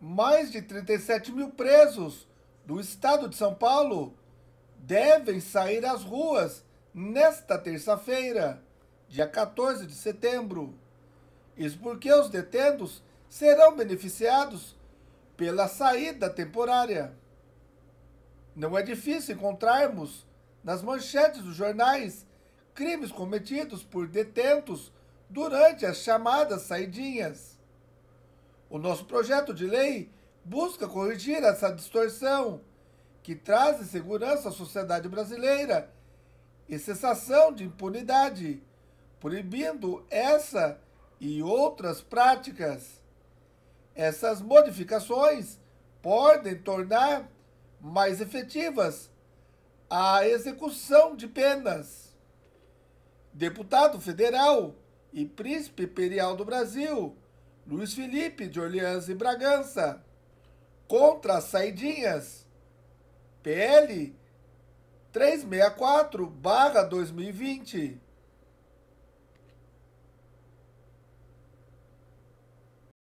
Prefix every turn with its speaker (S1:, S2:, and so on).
S1: mais de 37 mil presos do estado de São Paulo devem sair às ruas nesta terça-feira, dia 14 de setembro. Isso porque os detentos serão beneficiados pela saída temporária. Não é difícil encontrarmos nas manchetes dos jornais crimes cometidos por detentos durante as chamadas saidinhas. O nosso projeto de lei busca corrigir essa distorção que traz insegurança à sociedade brasileira e cessação de impunidade, proibindo essa e outras práticas. Essas modificações podem tornar mais efetivas a execução de penas. Deputado federal e príncipe imperial do Brasil, Luiz Felipe de Orleans e Bragança. Contra as saidinhas. PL 364 2020.